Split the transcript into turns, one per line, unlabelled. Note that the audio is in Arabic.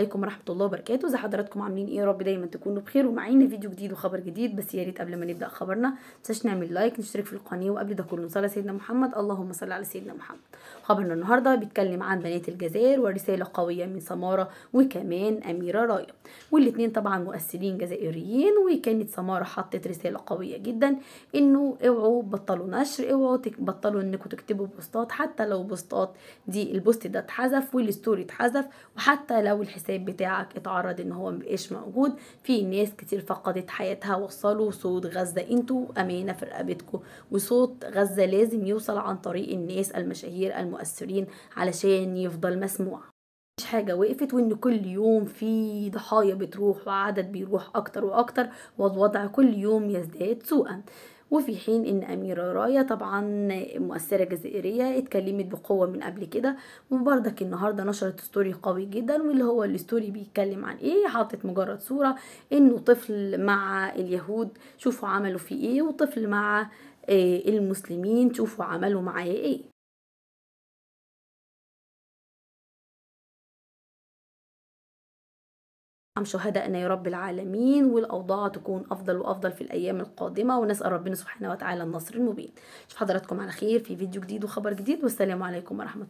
عليكم ورحمة الله وبركاته زي حضراتكم عاملين ايه يا رب دايما تكونوا بخير ومعانا فيديو جديد وخبر جديد بس يا ريت قبل ما نبدأ خبرنا متنساش نعمل لايك نشترك في القناة وقبل ده كله نصلي سيدنا محمد اللهم صل على سيدنا محمد خبرنا النهارده بيتكلم عن بنات الجزائر ورسالة قوية من سمارة وكمان أميرة رايه والاتنين طبعا مؤثرين جزائريين وكانت سمارة حطت رسالة قوية جدا انه اوعوا بطلوا نشر اوعوا بطلوا انكم تكتبوا بوستات حتى لو بوستات دي البوست ده اتحذف والستوري اتحذف وحتى لو الحساب الحساب بتاعك اتعرض ان هو مبقاش موجود في ناس كتير فقدت حياتها وصلوا صوت غزة انتوا امانة في رقبتكم وصوت غزة لازم يوصل عن طريق الناس المشاهير المؤثرين علشان يفضل مسموع مش حاجة وقفت وان كل يوم في ضحايا بتروح وعدد بيروح اكتر واكتر والوضع كل يوم يزداد سوءا وفي حين ان اميره رايه طبعا مؤثره جزائريه اتكلمت بقوه من قبل كده وبرضك النهارده نشرت ستوري قوي جدا واللي هو الستوري بيتكلم عن ايه حاطت مجرد صوره انه طفل مع اليهود شوفوا عملوا فيه ايه وطفل مع آه، المسلمين شوفوا عملوا معاه ايه ام شهداء يا رب العالمين والاوضاع تكون افضل وافضل في الايام القادمه ونسال ربنا سبحانه وتعالى النصر المبين اشوف حضراتكم على خير في فيديو جديد وخبر جديد والسلام عليكم ورحمه الله